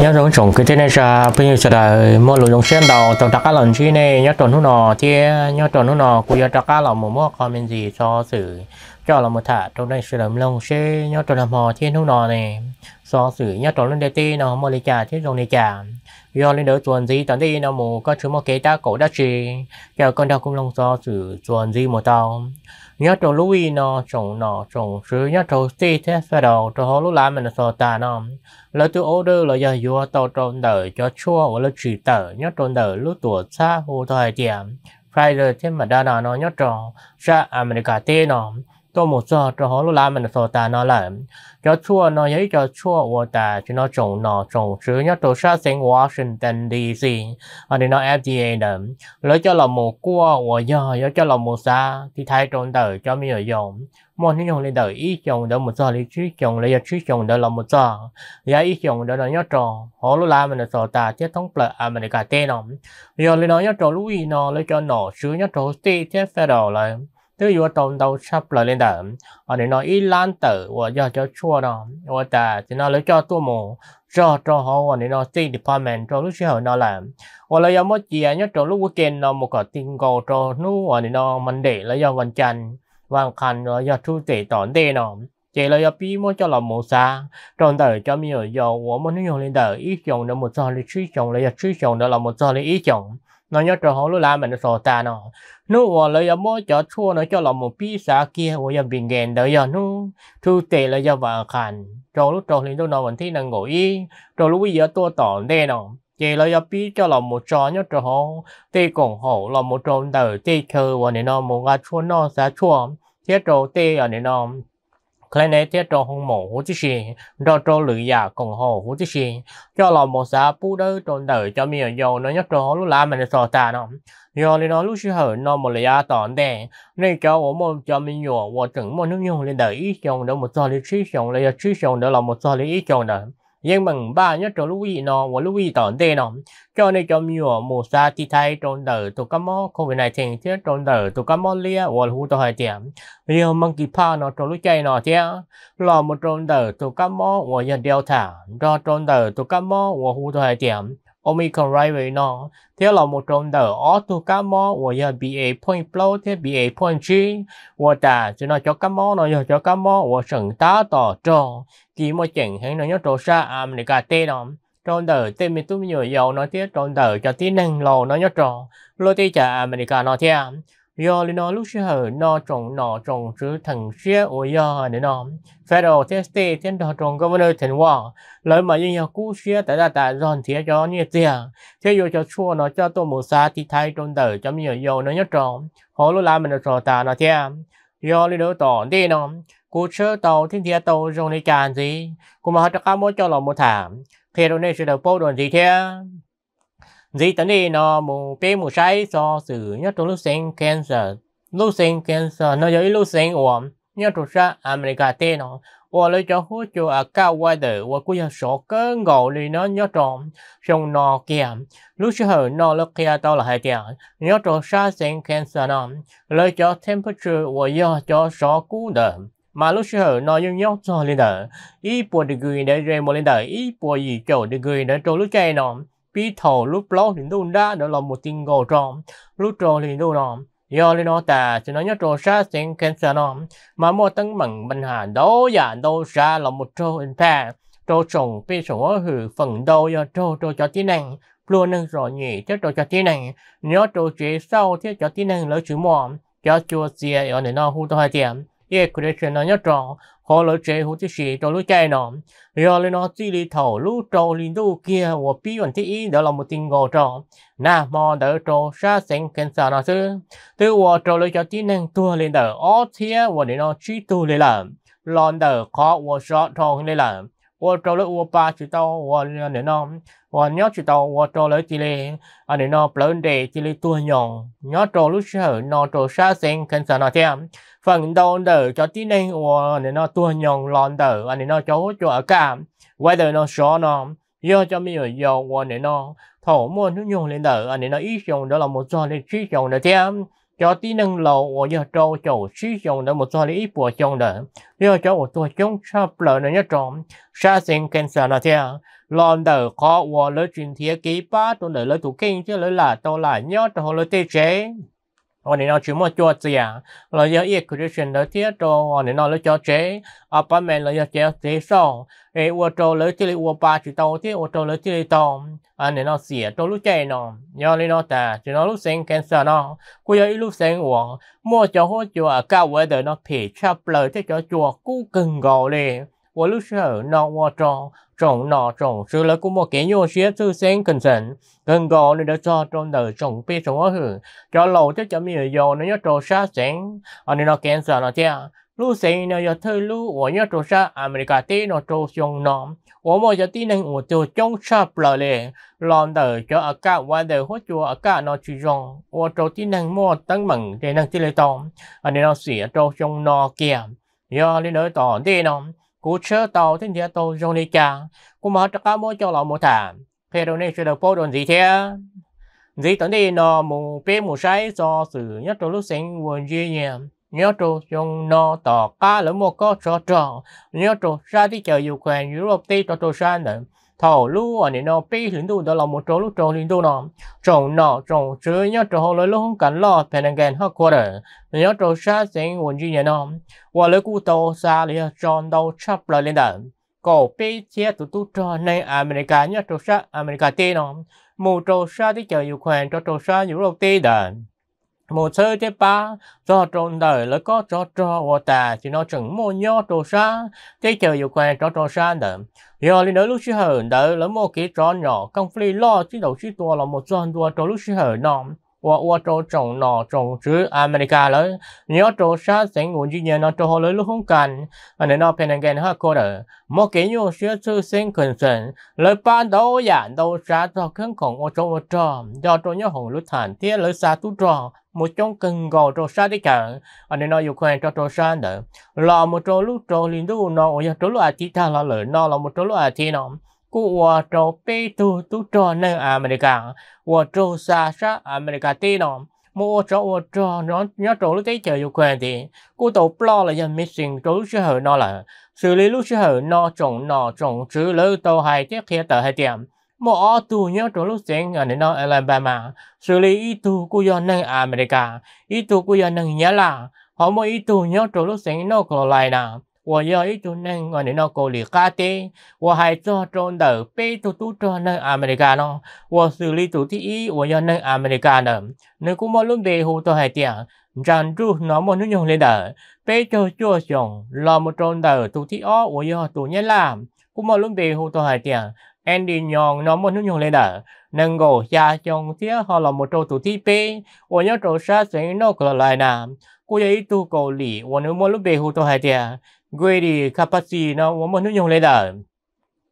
nhớ rồi chúng cái trên này ra bây giờ sẽ là mua lụi rong sen đầu trồng đặc cá lần chi này nhớ trồng nút nọ chia nhớ trồng nút nọ cũng nhớ đặc cá là một món comment gì cho sự cho là một thả trong đây sẽ làm lông xe nhớ trồng làm hò trên nó nọ này so sử nhớ trồng lên đây nó mua lấy trà chứ rong lấy trà do lên đỡ tuần gì tận đi nó mù có chứa một cái ta cổ đất chi giờ con đâu cũng lòng so sử tuần gì một tao nhớ trong lũ y nó trong nó trong sự nhớ trong si thế phải đâu trong họ lúc làm mình so ta nó từ tôi order là giờ vừa tàu trong đời cho chua và lỡ chỉ tờ nhớ trong đời lúc tuổi xa hồ thời điểm phải Friday thế mà đa nó nhớ trong ra America tê nó 多么做做好了，咱们说大那了，叫错那也叫错，我但是那种那种是那都是新华盛顿 D.C. 啊，你那 FDA 的，แล้วจะเราหมูกัว我要要จะเราหมูซาที่ไทยตรงเต๋อจะมีอยู่มันนี่ยังเลยเต๋ออีจงเดี๋ยวหมูซาเลยชี้จงเลยจะชี้จงเดี๋ยวเราหมูซายาอีจงเดี๋ยวเราเนี่ยจง好了，咱们说大จะต้องเปิดอเมริกาเต้นอมเดี๋ยวเลยเนาะเนี่ยจงลุยเนาะเลยจะหน่อซื้อเนี่ยจงสตีเทฟเฟอร์เลย对于我东东差不了领导，我你那一烂的，我要就错了，我的你那来叫多么，这正好我你那 C department 这 lúc 时候那来，我来要么钱，nhất trong lúc weekend 那么个订购这 nu 我你那 Monday 来要วันจันทร์วันคันเรา要 Tuesday ตอนเดนอเจเรา要逼么叫老母啥，正的叫没有要我们那用领导一种的么子好的，一种的要一种的老母子好的一种。nó nhớ trở hồ lúc là mình sổ ta nó nó và lời giờ mỗi cho chua nó cho lòng một bí xã kia và giờ bình ghen đấy giờ nó thu tệ là giờ và khàn cho lúc rồi thì nó vẫn thấy là ngồi ý rồi lúc bây giờ tôi tỏ đây nó chỉ là giờ bí cho lòng một trò nhớ trở hồ tê cổng hồ lòng một trò đời tê khờ và nên nó một ngà chua nó xã chua thế rồi tê ở nên nó cái này tiết cho hung mổ hú chứ gì cho cho lưỡi giả cùng hồ hú chứ gì cho là một xã phú đỡ trộn đỡ cho miệng dầu nó nhất cho lúc lá mình sợ ta nó do nên nó lúc chứ hở nó một lời giả tỏn đè nên cho ổ một cho mình nhỏ và chừng một nước nhung lên đợi ý chồng đó một sò lý trí chồng là trí chồng đó là một sò lý ít chồng đó nhưng bằng ba nhất cho lưu ý nó và lưu ý tổn tê nó cho nên cho nhiều một xa thì thay trong đời tụ cá mò không covid này thành thế trong đời tụ cá mò lia và hú tụ hai tiệm nhiều mang kỳ pa nó trong lúc chạy nó thế lò một trong đời tụ cá mò và nhân đeo thả do trong đời tụ cá mò và hú tụ hai tiệm Omicron rival nó theo là một trong đỡ ó tu cá mó và giờ BA 0 flow thế BA point G và ta cho nó cho cá mó nó giờ cho cá mó và sừng tá tỏ trò chỉ một chẳng hạn nó nhớ trò xa America tê nó trong đời tên mình tôi nhiều dầu nó tiếc trong đời cho tí năng lò nó nhớ trò lô tí chả America nó thế do li nó lúc xưa hở nó trồng nó trồng chứ thần xia ô do để nó federal test tên đó trồng governor thành hoa lời mà dân nhà cũ xia tại ta tại giòn thiệt cho như tiền thế vô à? cho chua nó cho tôi một xa thì thay trong đời cho nhiều vô nó nhất trồng họ lúc làm mình được trò tà nó theo do à? lý đó tỏ đi nó cú chớ tàu thiên thiệt tàu rồi này càn gì cũng mà họ cho cá mỗi cho lòng một thảm thế rồi nên sẽ được bố đồn gì thế à? gì tận đi nó mù bê mù sai so sự nhất trong lúc sinh cancer lúc sinh cancer nó giống lúc sinh ổn nhất trong sa America tê nó và lấy cho hỗ trợ ở cao qua đời và cứ là số cơ ngộ lý nó nhớ trộm trong nó kia lúc sau nó lúc kia tao là hai tiền nhớ trộm sa sinh cancer nó lấy cho temperature và do cho số cú đời mà lúc sau nó dùng nhóc cho lên đời ít bộ được gửi để rồi một lên đời ít bộ gì chỗ được gửi để trộn lúc chạy nó bị thổ lúc lâu thì đâu đã đó là một tiếng gò tròn lúc tròn thì đâu đó do lên nó ta cho nó nhớ trò xa sen cancer nó mà mua tăng bằng bình hà đó giả đâu xa là một trò in pa trò trồng bị sổ hử phần đâu do trò trò cho tí năng luôn nâng rõ nhỉ cho trò cho tí năng nhớ trò chế sau thiết cho tí năng lỡ chữ mò cho chua xìa ở nơi nó hút hai tiệm 也可能选了一种好了最后就是到了在呢，然后呢这里头路走领导 kia 我比原第一 đó là một tình ngộ trọng, na mà đỡ trâu xa sinh kinh sợ nó chứ, từ 我走了就只能多领导，而且我呢去多领导，lãnh đạo khó 我 sợ thong 领导。我找了我爸知道我那呢，我娘知道我找了这里，啊那呢不认得这里多样，娘找了时候，那找啥生跟啥那天，phần đầu đỡ cho tí này của nên nó tua nhon lon đỡ anh nên nó chỗ chỗ ở quay weather nó số nó do cho mình ở dầu của nên nó thổ mua à, nó nhon lên đỡ anh nên nó ít dùng đó là một do để chi dùng để thêm cho tí năng lâu của giờ trâu chỗ chi dùng để một do để ít bùa chồng đỡ do cho của tôi chống sắp lỡ nó nhất trọng sa sinh cancer nó theo lon đỡ khó của lỡ truyền thiết ký ba tôi đỡ lỡ tủ kinh chứ lỡ là tôi là nhớ tôi lỡ tê chế 我哋要全部做字啊，我要一个就选择接着我哋要做这，啊，把面我要接接上，诶，我做了这里我把去到这，我做了这里到，啊，你要写做路这呢，要你要打，就要路线跟上呢，我要一路线我，莫做好做啊，搞我的那皮差不了，这叫做孤根高嘞。我六十二那我中中那中，除了古莫给有些自身精神，更高你的做中的中被中我去，叫老的叫没有，你要做啥情，啊你那干啥那这？lúc sinh nó giờ thơ lúc ở nhà trâu sa America tê nó trâu xuống nó ở mỗi giờ tê nên ở chỗ trong sa bờ lề lon đờ cho ở cả qua đờ hốt chùa ở cả nó chỉ rong ở chỗ tê nên mua tăng mừng để năng tê lê tông anh nó xỉa trâu xuống nó kia giờ lấy nơi tỏ đi nó cú chớ tàu thế nhé tàu dùng đi chả cú mở cho cá mỗi cho lọ một thả phê đồ này sẽ được bố đồn gì thế gì tấn đi nó mù bê mù sai do sự nhất trâu lúc sinh quần duy nhẹ nhớ trâu dùng nó tỏ cá lỡ một có cho trò nhớ trâu ra đi chợ dù khỏe Europe tí trò tôi xa nữa thầu lu ở nè nó bị linh đu đó là một chỗ lúc trồng linh đu nó trồng nọ trồng chứ nhớ trồng hồ lối lúc không cảnh lo phải nên gần hết qua rồi nhớ trồng xa sinh quần gì nhỉ nó và lấy cụ tàu xa lìa tròn đầu chắp lại lên đời cổ pi chết tụt tụ tròn này America nhớ trồng xa America tê nó một trồng xa thì chờ nhiều khoản cho trồng xa nhiều đầu tê đời một sơ chế ba do trong đời là có cho cho và ta chỉ nó chẳng mua nhỏ trò xa cái chờ yêu quen cho trò xa nữa giờ lên đó lúc xưa hở đó là một cái trò nhỏ không phi lo chứ đầu chứ tua là một tròn tua trò lúc xưa hở nọ 我我做总那总之 America 了，你要做啥生我今年那做好了都很干，啊，你那偏能干哈过的，莫给有些做生困难，来搬到人到啥做肯空我做我做，要做要红路谈天来啥都做。một trong cần gò trò xa đi cả anh nên nói yêu quen cho trò xa nữa là một trò lúc trò liên tục nó ở trong lúc à thì ta là lỡ nó là một trò lúc à thì nó của trò bê tu tu trò nơi America của trò xa xa America tê nọ mua chỗ của trò nó nhớ trò lúc tới chờ Ukraine thì của tổ plo là dân missing trò lúc chưa nó là xử lý lúc chưa hở nó trồng nó trồng chứ lỡ tàu hay tiếp kia tờ hai tiệm mua tu nhớ trò lúc sáng ở nơi Alabama xử lý ý tu của dân nơi America ý tu của dân nơi nhớ là họ mua ý tu nhớ trò lúc sáng nó Carolina 我要一种能我的那个理解的，我还做中的被土土做能阿美利加呢，我是立土第一，我要能阿美利加的，你估摸论的胡多海点，rằng chú nó một nước nhung lên đời, bé cho chúa chồng là một trong đời tu thi ó, 我要 tu nhất làm, cũng mà luôn về hồ tôi hải tiền, Andy nhon nó một nước nhung lên đời, nâng gỗ cha chồng thiết họ là một trong tu thi bé, 我要做啥子那个来呢？故意 tu cầu 理，我能摸路被 hồ tôi 海点。quy đi capacity nó muốn muốn nhung lấy đời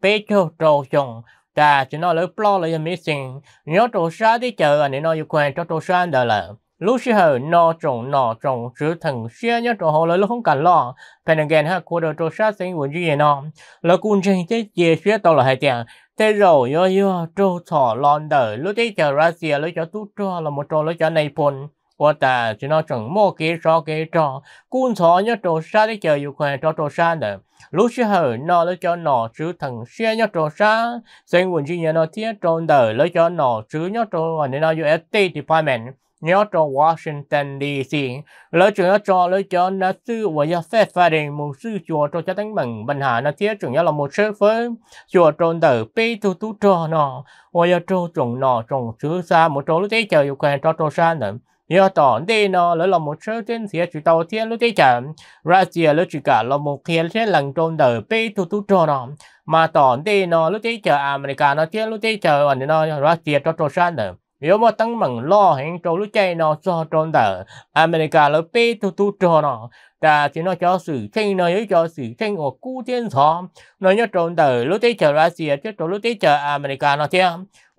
bé cho trâu chồng ta chỉ nói lấy plo lấy mấy sinh nhớ trâu sa đi chờ anh nói yêu quen cho trâu sa đời là lúc xưa hờ trồng nọ trồng chữ thần xưa nhớ trâu hồ lấy lúc không cần lo phải nên ghen ha của đời trâu sa sinh của gì nó là quân trên cái gì xưa tao là hai tiền thế rồi yo yo trâu thọ lon đời lúc đấy chờ ra xìa lấy cho tu cho là một trâu lấy cho này phun 我打就那种莫给少给少，工厂要做啥的就有款做做啥的。lúc xưa hở nó lấy cho nó chứ thằng xe nhớ trò xa sinh quần chi nhớ nó thiết tròn đời lấy cho nó chứ nhớ trò và nên nó US State Department nhớ trò Washington DC lấy trường nhớ trò lấy cho nó sư và nhớ phép phá đình một sư chùa trò cho tánh bằng bình hạ nó thiết trường nhớ là một sư phớ chùa tròn đời bê tu tu nó và nhớ trò tròn nó tròn chứ một trò lúc thế yêu quen trò trò nữa nhờ tòn đi nó lỡ là một số trên xe chỉ đầu tiên lúc đấy chẳng ra chia lỡ chỉ cả là một khiến sẽ lần trôn đời bê tu tu cho nó mà tòn đi nó lúc đấy chờ America nó tiên lúc đấy chờ anh nó ra chia cho cho sang nữa nếu mà tăng mừng lo hẹn trâu lúc chạy nó cho trôn đời America lỡ bê tu tu cho nó ta chỉ nó cho sự chênh nó ấy cho sự chênh của cu tiên thọ nó nhớ trốn đời lúc đấy chờ ra xìa chứ trốn lúc đấy chờ America nó thế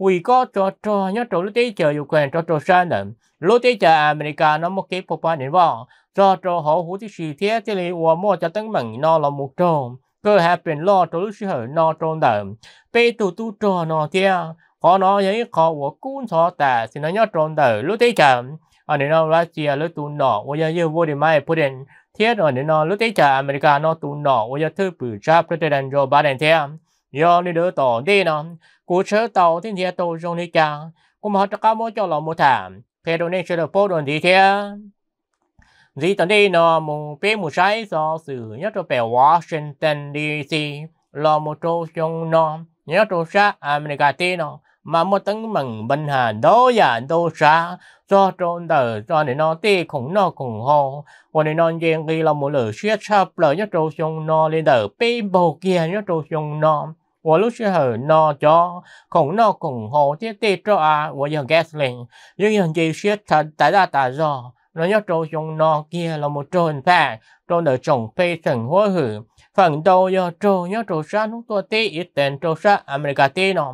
vì có cho cho nhớ trốn lúc đấy chờ Ukraine cho cho sang nữa lúc tí chờ America nó một cái phục phận đến vào cho cho họ hú tí sự thế thì lý hòa mua cho tấn mạnh nó là một trộm cơ hạ biển lo cho lúc sự hở nó trộm đậm bê tù tu trò nó thế họ nó giấy họ của cún cho ta xin nó nhớ trộm đỡ lúc tí chờ ở đây nó là chia lúc tù nọ và giờ giờ vô đi mai phụ đến thiết ở đây nó lúc tí chờ America nó tù nọ và giờ thư bự chấp President Joe Biden thế do đi đỡ tỏ đi nó của chớ tàu thiên thiệt tàu trong đi cả cũng họ cho cá mỗi cho lòng một thảm thế đồ nên chơi được bố đồn gì thế gì tận đây nó mùng bé một trái do sự nhất cho bè Washington DC lo một chỗ trong nó nhớ chỗ xã America nó mà một tấn mừng bình hà đó giả đô xa do trôn tờ cho nên nó tê khủng nó khủng hồ và để nó dành ghi là một lửa xuyết sắp lỡ nhất chỗ trong nó lên tờ bê bầu kia nhất chỗ trong nó 我都是很那叫恐那恐好这地这啊，我有 gasoline，有人就说他大大大热，nó nhớ trâu trong nó kia là một trâu hình phạt, trâu nợ chồng phê sừng hóa hử, phần đầu do trâu nhớ trâu sát lúc tôi tí tên trâu sát America tí nọ.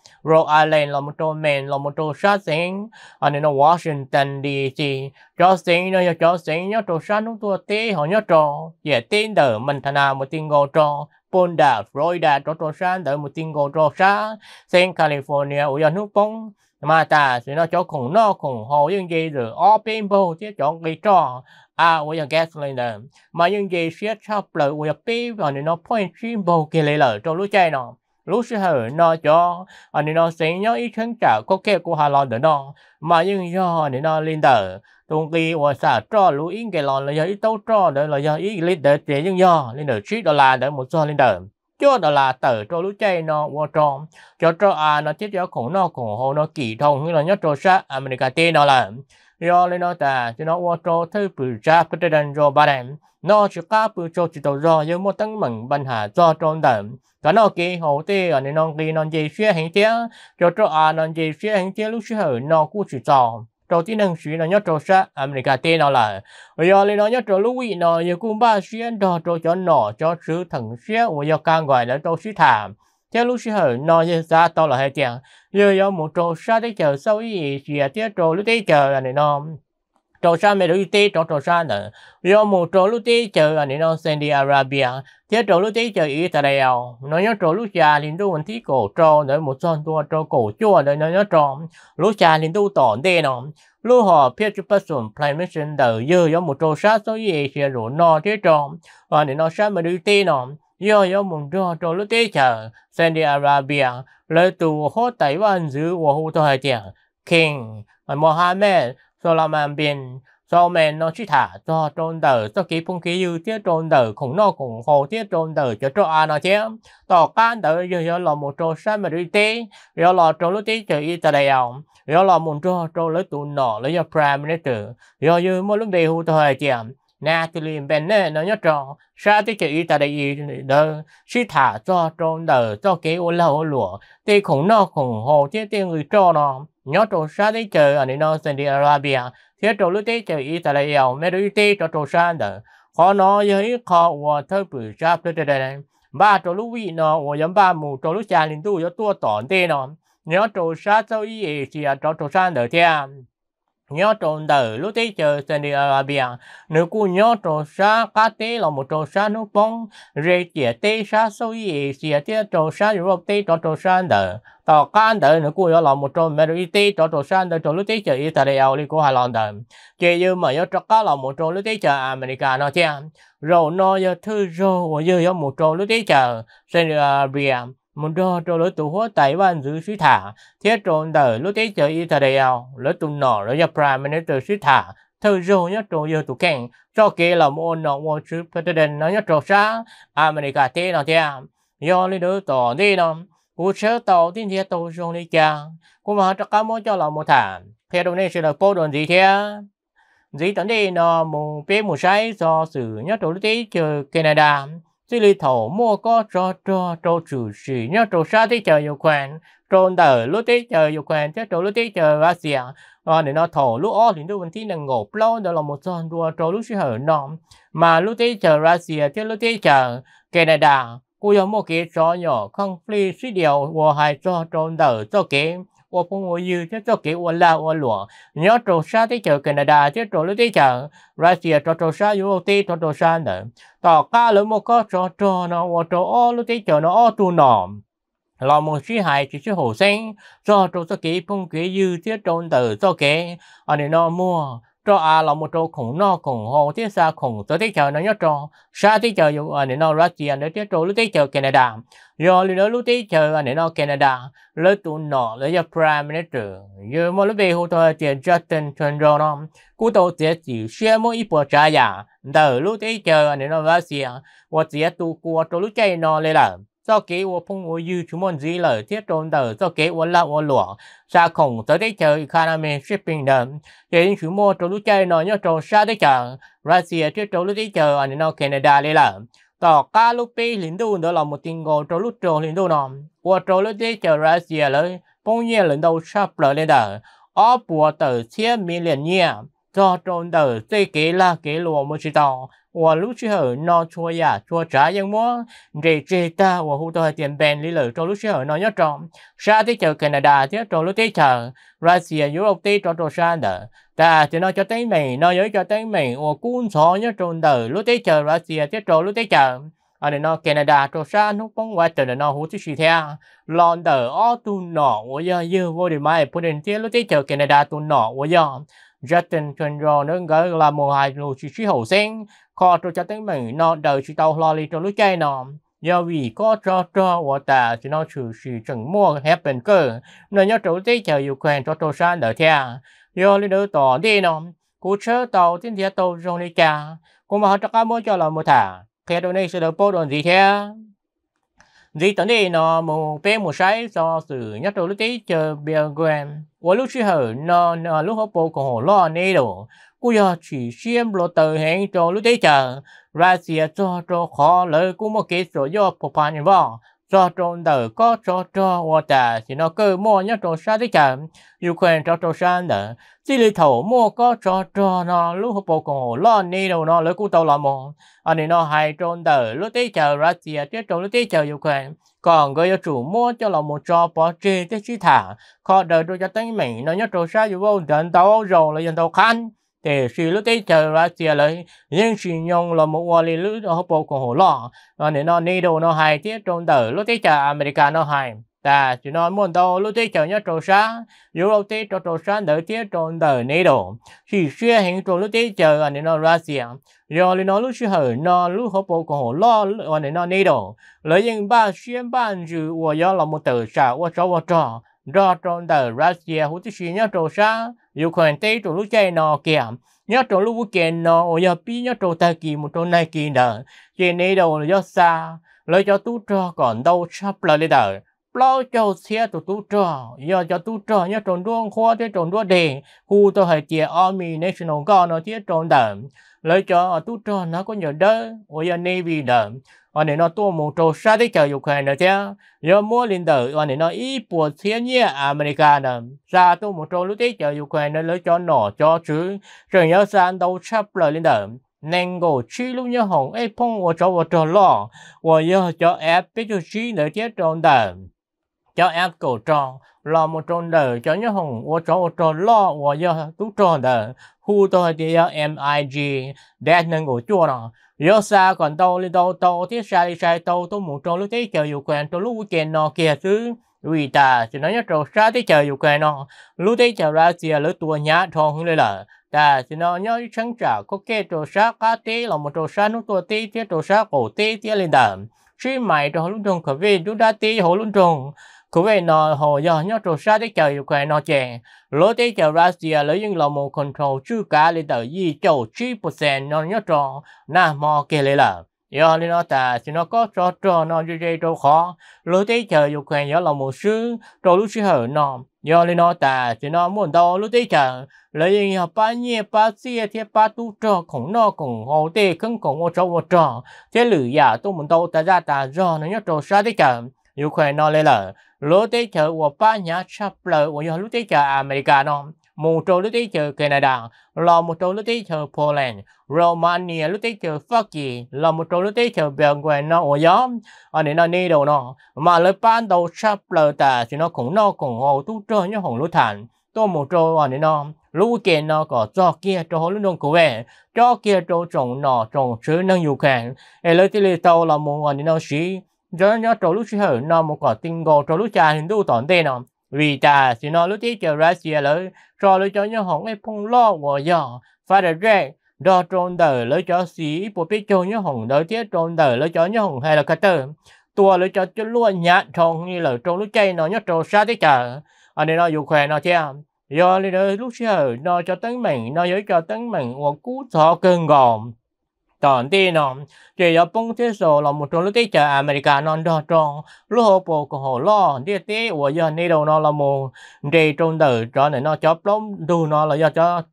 Rhode Island là một trò mềm là một trò sát sinh ở nên Washington DC trò sinh nó trò sinh nó trò sát nó tua tê họ nhớ trò về tên đỡ mình thà nào một tiếng ngô trò Ponda, Florida, chỗ trò sát đỡ một tiếng ngô trò sát Sen California, uya nước bóng mà ta sẽ nó cho khủng nó khủng hồ những gì rồi all people chứ chọn cái trò à bây giờ gasoline mà những gì sẽ chấp lời bây giờ pi và nó point symbol kia lấy lời trong lúc chơi nó lúc hở nó cho anh à, nó sẽ nhớ ý chân cả có kẻ của hà lo đỡ nó mà nhưng do anh nó lên đỡ tung kỳ và xả cho lũ ý cái lo là do ý tấu cho đỡ là do ý lên đỡ chế nhưng do lên đỡ trí đó là để một do lên đỡ cho đó là tờ cho lũ chơi nó qua trong cho cho à nó chết cho khủng nó khủng hồ nó kỳ thông như là nhớ cho sát America à, tê nó là do lên nó ta cho nó qua cho thứ bự ra bự ra đàn ba đàn nó chỉ cá bự cho chỉ tàu do nhưng một tăng mừng ban hà do trong đầm cái nó kia hậu thế ở nên non kia non gì xuyên hình thế à, cho cho à non gì xuyên hình thế lúc xuyên hở nó cũng chỉ tròn trò tí năng xuyên nó nhớ trò sa America tên nó là bây giờ lên nó nhớ trò lúc vị nó giờ cũng ba xuyên đó trò cho nó cho sứ thần xuyên bây giờ càng gọi là trò sứ thảm theo lúc xưa hồi nó như ra to là hai tiếng giờ có một trò sa thế chờ sau ý gì thì trò lúc thế chờ là này nó trò sa mẹ đối tê trò trò sa nè do một trò lúc tê chờ anh nó Saudi Arabia thế trò lúc tê chờ Israel nó nhớ trò lúc già liền đâu mình thấy cổ trò nữa một son tua trò cổ chua nữa nó nhớ trò lúc già liền đâu tỏ đê nó lúc họ phía chụp bắt sồn plan mission đờ dơ do một trò sa số gì sẽ rủ nó thế trò anh nó sa mẹ đối tê nó do do mùng trò trò lúc tê chờ Saudi Arabia lời tù hốt tài văn giữ và hô thôi tiền King Mohammed rồi là màn biển rồi mẹ nó chỉ thả cho trôn đờ cho ký phong khí dư tiết trôn đờ khủng nó khủng hồ tiết trôn đờ cho cho à nó chứ tỏ can đờ giờ giờ là một trò sai mà đi tê giờ là trò lúc tê chờ y ta đầy ông giờ là một trò trò lấy tụ nọ lấy giờ prime minister giờ như mỗi lúc đi hụt thời chậm nà tụi liền bên nè nó nhớ tròn sao tê chờ y ta đầy y đờ chỉ thả cho trôn đờ cho ký ô lâu lụa tê khủng nó khủng hồ tiết tê người trò nó nhớ trổ sa đi chờ ở nơi Saudi Arabia thiết trổ lúc đi chờ Israel mấy đứa đi trổ trổ sa đó khó nói với khó của thơ bự sa tới đây này ba trổ lúc vị nó của nhóm ba mù trổ lúc gia đình tu có tua tỏn tê nó nhớ trổ sa sau ý à, chỉ trổ trổ sa đó thiam nhớ trộn từ lúc tí chờ sân đi Arabia nếu cô nhớ trộn xa cá tế là một trộn xa nước bông, rê chìa tế xa sâu yì xìa tế trộn xa dù rộp tế trộn xa tờ tờ cá tờ nếu cô nhớ là một trộn mẹ rụy tế trộn trộn xa tờ trộn lúc tí chờ Italia lý cô hà Lan tờ chê như mà nhớ trộn cá là một trộn lúc tí chờ America nó chè rồi nó giờ thứ rồi giờ một trộn lúc tí chờ sân đi Arabia một đo trò lỡ tù hóa tẩy văn giữ suy thả, thiết trộn đỡ lúc tế chờ y thà đầy ảo, lỡ tù nọ lỡ dập ra mình trở suy thả, thơ rô nhất trộn dơ tù kẹn, cho kê là mô nọ mô sư president nó nhất trộn xa, America mình cả thế nào thế, à? do lý đứa tỏ đi nó, cú sơ tàu tin thiết tù rộn lý cha, cũng mà chắc cá mô cho là mô thả, thế đồ này sẽ là bố đồn gì thế? Dĩ tấn đi nó mù bế mù sáy do sự nhất trộn lý tế chờ Canada, chỉ lì thổ mua có cho cho cho chủ sĩ nhá cho xa thì chờ yêu quen cho đỡ lúc tí chờ yêu quen chứ cho lúc tí chờ và xìa để nó thổ lúc ó thì nó vẫn tí là ngộ lâu đó là một son đua cho lúc sĩ hở nọ mà lúc tí chờ ra xìa chứ lúc tí chờ cái này đà mua cái cho nhỏ không phi sĩ điều và hai cho cho đỡ cho cái 我朋友有这做给我拉我落，你要做啥的就加拿大，这做了的讲，瑞士做做啥有的做做啥呢？到家了么个做做呢，我做哦了的就呢哦做呢。là một sĩ hài chỉ sĩ hồ sinh do trâu cho kế phong kế dư tiết trôn tử cho kế ở đây nó mua cho à là một chỗ khủng no khủng hồ thế xa khủng tới thế chờ nó nhớ cho xa thế chờ dù anh nó Russia để thế chỗ lúc thế chờ Canada rồi lúc đó lúc thế chờ anh nó Canada lấy tụ nọ lấy cho Prime Minister giờ mà lúc về hồ thời tiền Justin Trudeau nó cú tàu sẽ chỉ xe mỗi ít bộ trái giả từ lúc thế chờ anh nó Russia và sẽ tụ qua chỗ lúc chạy nó lên là cho kế wo phong wo yu chú môn gì lời thiết trôn tờ cho kế wo la wo lửa xa khổng tới thế chờ economy shipping đờ để đến chú môn trốn lúc chơi nó nhớ trốn xa đấy chờ Russia thiết trốn lúc thế chờ anh nó Canada lấy lở tỏ ca lúc pi lính đu đó là một tình ngộ trốn lúc trốn lính đu nó wo trốn lúc thế chờ Russia lấy phong nhiên lần đầu xa lở lên đờ ó bùa tờ chia million nhiên cho trộn tờ tê kế là kế lùa mới và lúc chứ hở nó chua ya chua trả dân mua rì rì ta và hú tôi tiền bèn lý lử cho lúc chứ hở nó nhớ trộn sa tí chờ Canada tí trộn lúc tí chờ Russia Europe tí trộn trộn sa đỡ ta thì nó cho tiếng mình nó giới cho tiếng mình và cuốn sọ nhớ trộn tờ lúc tí chờ Russia tí trộn lúc tí chờ ở đây nó Canada trộn sa nó bóng qua từ nó hú tí xì theo lon tờ ó tu giờ dư vô đi mai phụ đình tí lúc tí chờ Canada tu nọ và giờ Justin Trudeau nước gỡ là một hai lũ chỉ chỉ hậu sinh có cho cho tính mình nó đời chỉ tàu lo li cho lúc chơi nó do vì có cho cho và ta chỉ nó chủ sự chẳng mua hết bên cơ nên nhớ chủ tế chờ yêu Ukraine cho tôi sang đỡ theo do lý đỡ tỏ đi nó cú chớ tàu tiến theo tàu trong đi cha. cũng mà họ cho cá mua cho là một thả khi đôi này sẽ được bố đồn gì theo gì tận đi nó mù pe mù sai do sự nhất đầu lúc tí chờ bia quen và lúc xưa hở nó nó lúc hộp bộ của hổ lo nê đồ cô giờ chỉ xem lo tờ hẹn cho lúc tí chờ ra xìa cho cho khó lời cũng một kế số do phổ phản vào cho trong đờ có cho cho và ta thì nó cơ mua nhất trong sa đi cả Ukraine cho trong sa nữa chỉ lấy thầu mua có cho cho nó lúc hộp bộ còn lo ni đâu nó lấy cú tàu làm một anh này nó hay trong đờ lúc tí chờ Russia tiếp trong lúc tí chờ Ukraine còn người chủ mua cho là một cho bỏ chê tới chi thả khó đời tôi cho tính mình nó nhất trong sa dù vô đến tàu rồi là dân tàu khăn thì sự lúc ấy chờ ra tiền lấy nhưng sự nhung là một vali lữ đó hấp bộ của hồ lọ nó nên nó nê đồ nó hay tiết trong tờ lúc ấy chờ America nó hay ta chỉ nói muốn đâu lúc ấy chờ nhất trâu sáng dù lúc ấy chờ trâu sáng đỡ tiết trong tờ nê đồ chỉ xưa hình trong lúc ấy chờ anh nó ra tiền lý nó lúc xưa hở nó lúc hấp bộ của hồ lọ anh nó nê đồ lấy những ba xuyên ban dù và gió là một tờ sao và cho và trò do trong tờ ra tiền hút tiết nhất trâu sáng yêu quan chạy nọ nọ nhớ nhớ kiện ta một này này đâu xa 有可能对着路在那讲，要着路不见呢，我要比要着大吉，不着那吉呢，这那的我要啥，来叫读者讲到差不了的。bao cho tu cho còn xe tụ tụ trò, giờ cho tu cho nhớ tròn đuông khoa thế tròn đuông đề, khu tôi hỏi tiề Army National Guard nó thế tròn đậm, lấy cho tu cho nó có nhớ đỡ, bây giờ Navy đậm, anh này nó tua một trâu sa đi chờ Ukraine nữa chứ rồi mua linh tử anh này nó ít bùa thiên nhiên America nè ra tua một trâu lúc đấy chờ Ukraine lấy cho nổ cho chứ rồi nhớ sang đâu chấp lời linh tử nên go nhớ hồng ấy phong ở chỗ ở chỗ lo và giờ cho ép biết cho chi nữa chứ trong đời cho em cổ tròn lo một tròn đờ cho nhớ hồng ô tròn ô tròn lo ô giờ tú tròn đờ hu tôi thì em mig đẹp nên ngủ chua đó yo xa còn tàu lên tàu tàu thiết xa đi sai tàu tôi một tròn lúc thế chờ dù quen tôi lúc weekend nó kia chứ vì ta chỉ nói nhớ tròn xa thế chờ dù quen nó lúc thế chờ ra kia lỡ tua nhá thong không lên là ta chỉ nói nhớ sáng trả có kê tròn xa cá tê là một tròn xa nút tua tê tê tròn xa cổ tê tê lên đầm ชื่อใหม่ตัวลุ่นตรงขวีดูดาตีโหลุ่นตรง Cô về nó hồ giờ nhớ trò xa tới chờ yêu quay nó chèn. Lối tới chờ Russia à, lấy những lòng một control chứ cả lý tờ gì châu 3% nó nhớ trò nà mò kê lệ lợp do nên nó ta thì nó có cho cho nó dễ dễ cho khó lối tới chờ dục quen do là một sư rồi lúc sư hở nó do nên nó ta thì nó muốn đâu lúc tới chờ lấy những học ba nhẹ ba xe à, thì ba tu cho cũng nó cũng hồ tê không cũng ô cho ô cho thế lử giả tôi muốn đâu ta ra ta do nó nhớ cho sa tới chờ là 有可能来了。lúc đấy chờ của ba nhà sắp lỡ của giờ lúc đấy chờ America nó một trâu lúc đấy chờ Canada là một trâu lúc đấy chờ Poland Romania lúc đấy chờ Pháp gì là một trâu lúc đấy chờ Belgrade nó của gió ở đây nó đi đâu nó mà lời ban đầu sắp lỡ ta thì nó cũng nó cũng hồ tu chơi như hồng lúc thành tôi một trâu ở đây nó lúc kia nó có cho kia cho lúc đông của về cho kia cho trồng nó trồng sứ năng dục hàng ở lời thì lời tàu là một ở đây nó sĩ giờ nó trâu lúc hở nó một quả tinh gò trâu lúc cha hình đủ tòn tên nó vì ta thì nó lúc tí chờ ra xìa lỡ cho lỡ cho nhớ hỏng ấy phong lo của giò phải được rèn đó trôn đời lỡ cho xí bộ biết cho nhớ hỏng đời tiết trôn đời lỡ cho nhớ hỏng hay là cái tờ tua lỡ cho cho luôn nhạt trong như là trâu lúc chay nó nhớ trâu xa thế chờ anh ấy nó dù khỏe nó chứ do lỡ lúc hở nó cho tấn mình nó giới cho tấn mình một cú thọ cơn gòm 当地呢，这要帮助手了，木中路的在阿美利加南岛中，如何不过好了？这些我要你都那了么？这中的找你那叫帮助那了要叫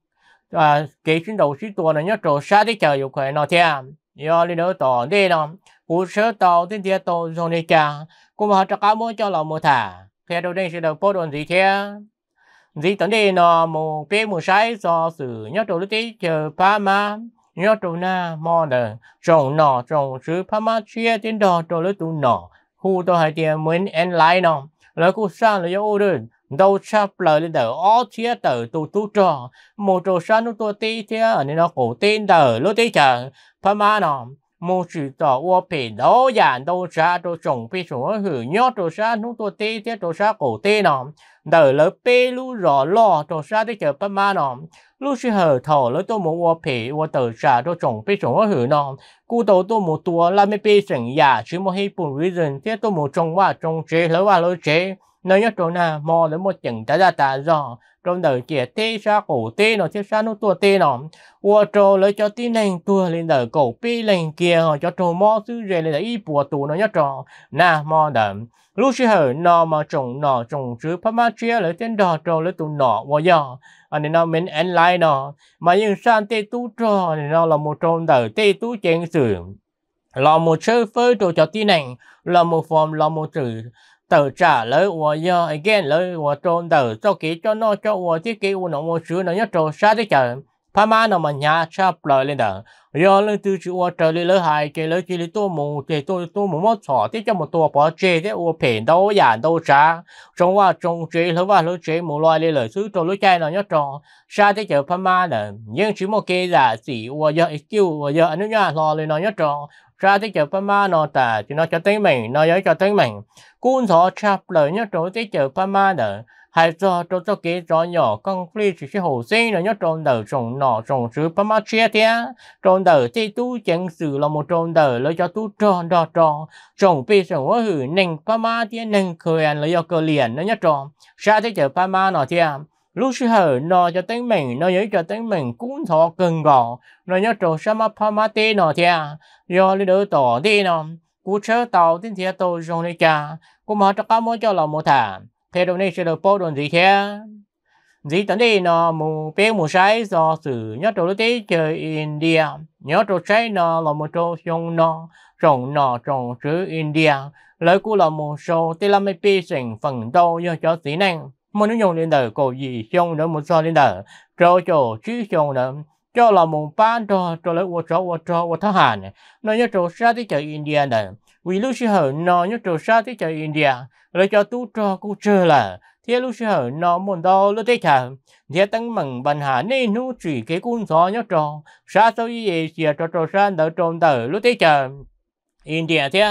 啊，给新手许多人要走啥的就有快那天，要你都当地呢，不是到这些都从你家，恐怕这个么叫老木他，看到这些的波动几天。Dĩ tấn đề nó mù bê mù sai do sử nhắc đầu lúc tí chờ pa mà nhớ trụ na mò đờ trồng nọ trồng sứ pha ma chia tiến đò trồng lứa tụ nọ khu tôi hai tiền muốn en lại nọ lỡ khu xa là yêu đơn đâu chắp lời lên đờ ó chia tờ tụ tụ trò một trò xa nó tụ tê thế ở nên nó cổ tên đờ lứa tí chờ pha ma nọ một chữ tỏ ô bể đó giản đâu xa đồ trồng bê xuống hữu nhót đồ xa nút tụ tê thế đồ xa cổ tê nọ đỡ lỡ bê lú rõ lò đồ xa thế chờ bát ma nọ 陆续后头了多么我陪我头下都准备中我后呢，古道多么多，那么变成呀，只么黑本为人，这多么中华中结了话了结。nơi ở chỗ nào mò lấy một chừng ta ra ta rõ trong đời chia tê sa cổ tê nó chứ sa nó tua tê nó ua trô lấy cho tí nành tua lên đời cổ pi lên kia họ cho trô mò sư rề lên đời y bùa tù nó nhất trò na mò đậm lúc sư hở nò mà trồng nò trồng chứ phát ma chia lấy tên đò trô lấy tù nọ ua dò anh nên nó mình anh lại nó mà nhưng san tê tú trò thì nó là một trong đời tê tú chén sử là một sơ phơi trò cho tí nành là một form là một chữ tờ trả lời của giờ again lời của trôn tờ cho kỹ cho nó cho của thiết kế của nó một sứ nó nhất trộn sát thế chờ phá ma nó mà nhà sắp lời lên tờ do lên từ chữ của trời lên lời hại cái lời chỉ lên tôi mù thì tôi tôi mù mất sọ thế cho một tua bỏ chê thế của phèn đâu giản đâu xa trong qua trong chế lỡ qua lỡ chế một loài lên lời sứ trộn lối chai nó nhất trộn xa thế chờ phá ma nè nhưng chỉ một cái giả sĩ của giờ skill của giờ anh nhá lo lên nó nhất trộn ra tới chợ Pama nọ tà chỉ nói cho tiếng mình nói với cho tiếng mình cuốn thọ chạp lời nhớ chỗ tới chợ Pama nữa hay cho chỗ cho kia cho nhỏ con phi chỉ sẽ hồ sinh rồi nhớ trộn đời trộn nọ trộn sứ Pama chia thế trộn đời thì tu chẳng sự là một trộn đời lấy cho tu tròn đo tròn trộn pi trộn hóa hử nành Pama thế nên khơi ăn lấy cho cơ liền nó nhớ trộn ra tới chợ Pama nọ thế lúc Lucifer nó cho tiếng mình, nó giữ cho tiếng mình cũng thọ cần gọn, nó nhớ trò ma pamati nó thia, do lý đỡ tổ đi nó, cú chớ tàu tin thia tổ dùng lý cha, cú mà cho cá mô cho lòng mô thả, thế đồ này sẽ được bố đồn gì thế. Dĩ tấn đi nó mù bé mù sai do sự nhớ trò lý tế chơi India, nhớ trò sai nó là một trò dùng nó, trồng nó trồng chữ India, lời cú là một số tế làm mấy bi sỉnh phần đô do cho tí năng một nữ nhung lên đời cổ gì xong nữa một sao lên đời cho cho chỉ xong nữa cho là một ban cho cho lấy ô cho ô cho ô thằng hàn nó nhớ chỗ xa tới chợ India này vì lúc xưa hở nó nhớ chỗ xa tới chợ India lấy cho tu cho cô chơi là thế lúc xưa nó muốn đó lúc thế chả thế tăng mừng bàn hà nên nu chỉ cái cuốn gió nhớ trâu xa sau gì gì cho trâu xa đỡ trộm đỡ lúc thế chả India thế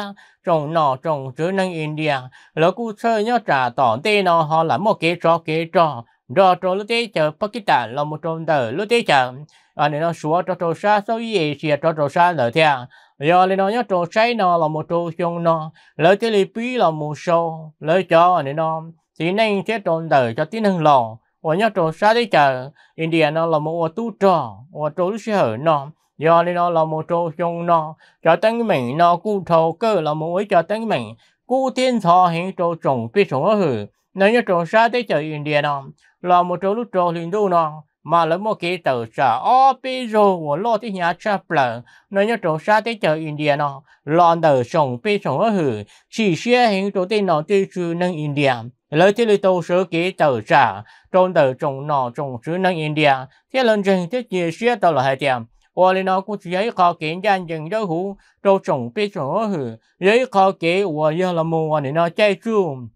trong nọ trong chữ năng India lỡ cú sơ nhớ trả tỏn tê nó họ là một cái trò cái trò rồi trò lúc tê chờ Pakistan là một trong tờ lúc tê chờ à nên nó xóa trò trò sa sau gì xìa trò trò sa lỡ thế à. giờ lên nó nhớ trò say nó là một trò chung nó lỡ tê li pi là một số lỡ cho à, nên nó thì nên thế trong tờ cho tí năng lòng và nhớ trò sa tê chờ India nó là một tu trò và trò lúc sẽ hở nó do lý đó là một chỗ chung nó cho tăng mình nó cụ thầu cơ là một ý cho tăng mình cụ tiên thọ hiện chỗ trồng bị chỗ hử nếu như chỗ xa tới chợ India nó là một chỗ lúc chỗ hình đô nó mà lấy một cái tờ trả ô bê rô của lô tí nhà trả bờ nó nhớ chỗ xa tới chợ India nó lòn tờ sống bê sống ở hử chỉ xe hình chỗ tên nó tư trừ nâng India lấy thế lý tô sớ kế tờ trả trong tờ trồng nó trồng sứ nâng India thế lần trình thế chia xe tờ là hai tiệm 我哩那古只一靠见见人的户，都总被着去，一靠给我要了么我哩那债主，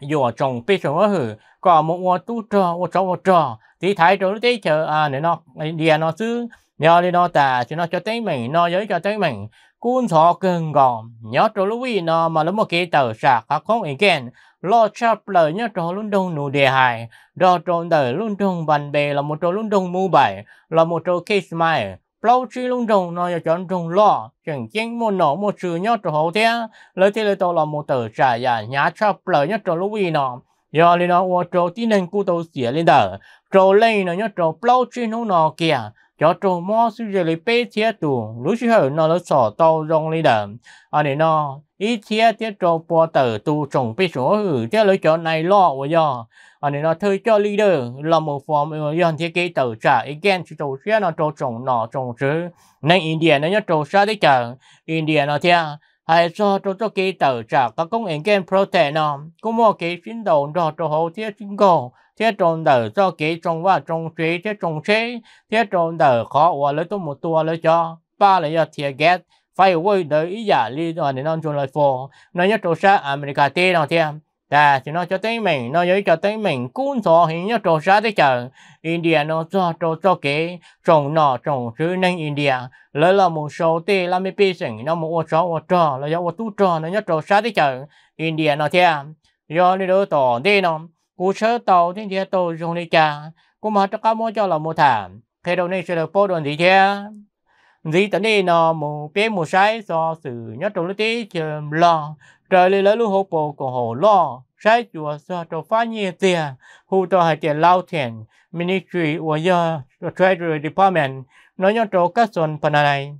要总被着去，搞么我都着我着我着，你睇到啲就啊你那你那只，你哩那大只那只低明，那有一只低明。cuốn thọ cường gòn nhớ trâu lúc vì nó mà lúc một cái tờ sạc khá không ý kiến lo chắp lời nhớ trâu luôn đông nụ đề hài đó trâu đời luôn đông bàn bè là một trâu luôn đông mu bảy là một trâu case mai lâu chi luôn trùng nó giờ chọn trùng lo chẳng chén mua nổ mua trừ nhớ trò hậu thế lấy thế lấy tàu là một tờ trả giả nhá cho lời nhất trò lúc vì nọ, giờ lên nó qua trò tin nên cụ tàu xỉa lên tờ trò lên nó nhất trò lâu chi nó nọ kìa cho trò mò suy giờ lấy bê thế tù lúc chứ hở nó lấy sỏ tàu rong lên tờ à để nó ít thế thế trò bỏ tờ tù trồng bê sổ hử thế lấy trò này lo của giờ ở nên nó thời cho leader là một form dân thiết kế tàu trả again chỉ tàu xe nó trâu trồng nọ trồng chứ nên India nó nhất trâu xa đấy chờ India nó theo hay cho trâu cho kế tàu trả các công nghệ game protein nó cũng mua cái chiến đấu cho trâu hậu thiết chính cầu thiết trồng đỡ cho cái trồng và trồng chế thiết trồng chế thiết trồng đỡ khó và lấy tôi một tua lấy cho ba là do thiết ghét phải quay đời ý giả lý do đến nó chung lại phô, nó nhất trâu xa America tê nó theo ta chỉ nó cho tiếng mình nó giới cho tiếng mình cũng so hình như trò ra thế chờ India nó cho trò cho kế trồng nọ trồng chứ nên India lấy là một số tê là mấy bê sinh nó một ô trò ô trò là do ô tu trò nó nhớ trò ra thế chờ India nó thế à. do đi đỡ tổ đi nó cú sớ tàu thiên thế tàu dùng đi cha cú mà cho cá mua cho là một thảm thế đầu này sẽ được bố đoàn gì thế gì tận đi nó một bé một sai do sự nhớ trò lúc tí chờ lo trời lấy lấy lúc hộp bồ của hồ lo trái chùa cho cho phá nhiệt tiền hù cho hải tiền lao tiền ministry của the treasury department nói nhớ cho các xuân phần này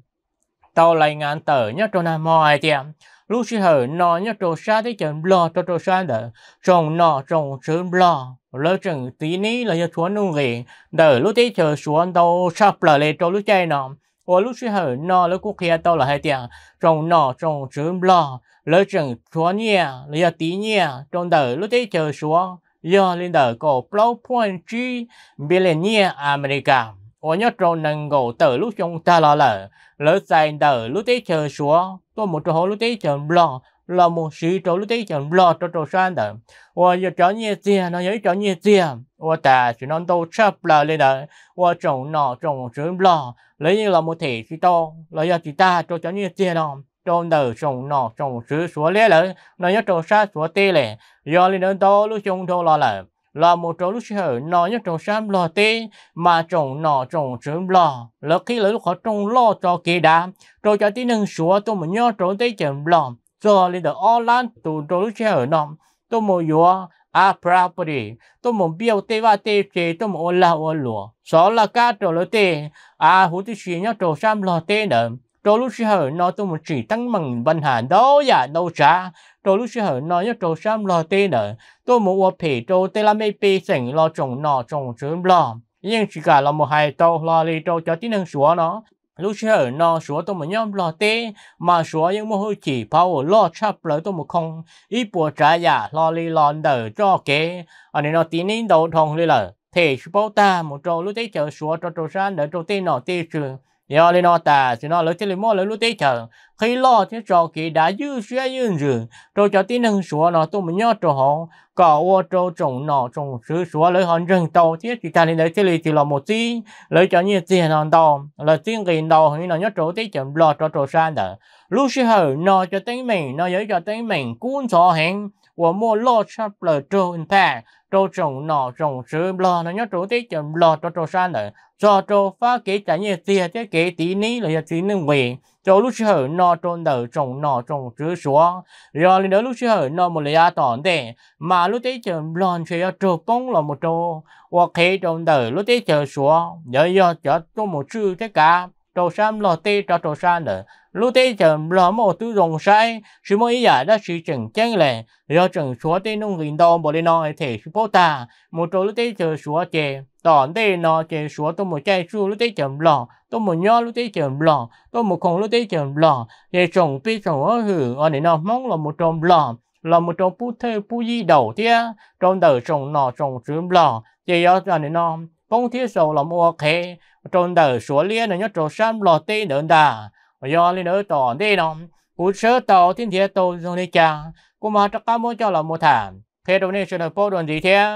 tàu lại ngàn tờ nhớ cho nam mọi tiền lúc xưa hở nó nhớ cho xa tới chừng lo cho cho xa đỡ trồng nọ trồng sớm lo lỡ chừng tí ní là cho xuống nung gì đỡ lúc tí chờ xuống đâu sắp là lấy cho lúc chơi nó 我陆续和那了古克亚到了海点，从那从准了，了整昨年，了要第年，从头陆地就说，要领导个不老 point 去，别来念 America，我要从能够到陆兄他了了，了在到陆地就说，多么之后陆地就了。là một sĩ trổ lúc đấy chẳng lo cho trổ san đó và giờ trở như tiền nó nhớ trở như tiền và ta chỉ nói đâu chấp là lên đó và trồng nọ trồng chữ lo lấy như là một thể chỉ to lấy giờ chỉ ta cho trở như tiền đó trong đời trồng nọ trồng chữ số lẽ là nó nhớ trổ san số tê lệ do lên đó to lúc chúng tôi lo là là một chỗ lúc sở nó nhất trong sam lo tê mà trong nó trong chữ lo là khi là lúc họ trong lo cho kỳ đá rồi cho tí nâng sủa tôi mà nhớ trong tê chậm lo cho lên đó online tụ đồ lúc chơi ở nòng tôi muốn yo à property tôi muốn biểu tế và tế chế tôi muốn ôn là ôn lúa số là cá đồ lúc tế à hú tôi chỉ nhớ đồ sam lo tế nữa đồ lúc chơi ở nó tôi muốn chỉ tăng mừng văn hà đó dạ đâu trả đồ lúc chơi ở nó nhớ đồ sam lo tế nữa tôi muốn ôn phê đồ tế là mấy bê sinh lo trồng nọ trồng trứng lo nhưng chỉ cả là một hai tàu lo lì tàu cho tí năng sủa nó lúc chơi nó số tôi mà nhóm lo tê mà số những mô hôi chỉ bao lo chấp lời tôi một không ít bùa trái giả dạ lo li lon đờ cho kế ở đây nó tí nín đầu thông li lờ thế chú bao ta một trâu lúc đấy chờ số cho trâu san đỡ trâu tê nọ tê trường giờ lên nọ ta thì nó lấy tiền mua lấy lúa tết chờ khi lo thì cho kỳ đã dư xe dư rử rồi cho tin năng số nó tôi mình nhớ cho họ có ô cho trồng nọ trồng sứ số lấy hòn rừng tàu thì chỉ ta nên lấy tiền thì là một tí lấy cho nhiều tiền nó đào là tiền tiền đào thì nó nhớ chỗ tết chậm lo cho chỗ xa nữa lúc xưa họ nó cho tính mình nó giới cho tính mình cuốn cho hẹn và mua lo sắp lời trâu anh trâu trồng nọ trồng sứ lo nó nhớ trâu tí chồng lo cho trâu san nữa cho trâu phá kế trả như tiền thế kế tí ní là tí nương về cho lúc sơ nọ trâu nở trồng nọ trồng sứ xuống rồi lên đó lúc sơ nọ một lấy tỏn thế mà lúc tí chồng lo chơi cho trâu bông là một trâu hoặc kế trâu nở lúc tí chờ xuống nhớ cho cho tôi một chữ thế cả trò xăm lò tê trò trò sa nữa lúc tê chậm lò mò tư rồng sai sự mỗi giả đã sự chừng chân lệ do chừng xóa tê nông gìn đo bỏ lên nói thể sự bố ta một trò lúc tê chờ xóa chè tòn tê nó chè xóa tôi một chai su lúc tê chậm lò tôi một nho lúc tê chậm lò tôi một con lúc tê chậm lò chè chồng pi chồng ở hử ở này nó mong lò một tròn lò là một trò bút thơ bút di đầu thế trong đời trồng nọ trồng trứng lò chè do ở này nó công thiết sầu là mua khế trôn đỡ số liên là nhớ trộn xăm lò tê nữa đà do lên nữa tỏ đi nó cú sơ tàu thiên thiệt tàu dùng đi cha cú mà chắc cá muốn cho là một thảm khế đồ này sẽ là phô đoàn gì thế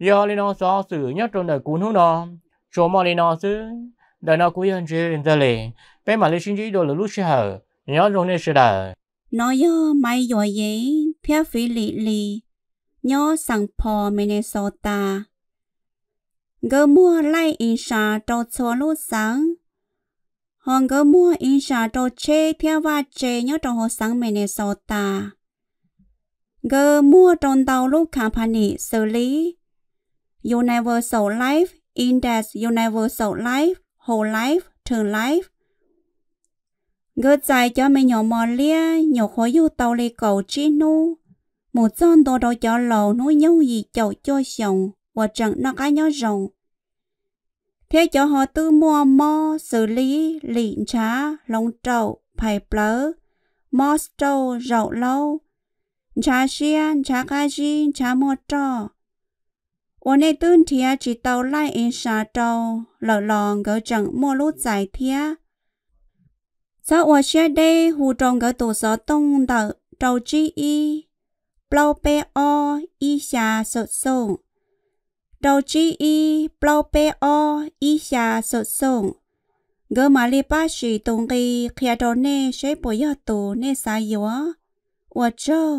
do lên nó so xử nhớ trộn đời cú nó nó số mà lên nó xứ đời nó cú yên chế lên ra lề bé mà lên sinh trí đồ là lúc sẽ hở nhớ dùng này sẽ đời nó yo mai giỏi gì phía phi lì lì nhớ sang phò Minnesota gơ mua lại in sa cho chua lô sáng. Hòn gơ mua in sa trâu chê theo và chê nhớ trâu hồ sáng Minnesota. Gơ mua tròn tàu lô company xử lý. Universal Life Index Universal Life Whole Life turn Life. Gơ dài cho mình nhỏ mò lia nhỏ khó yêu tàu lì cầu chi nu. Một giòn đồ đồ cho lầu nuôi nhau gì chậu cho chồng và chẳng nó cái nhớ rồng. Thế cho họ tư mua mò xử lý lịn trá lông trậu phải plớ mò trâu rậu lâu trá xiên trá cá chi trá mò trò ủa này tương thia chỉ tàu lại in xa trâu lỡ lòng gỡ chẳng mua lút giải thia sao ủa xe đây hù trông gỡ tù gió tông đỡ trâu chi y bao bê o y xa sợ sông ดอจีอีเปล่าเปออีชาสดส่ง เกมาลีป้าชีตรงกีเคียดอนเน่ใช้ปอยอตวเน่สายยัวอวดจง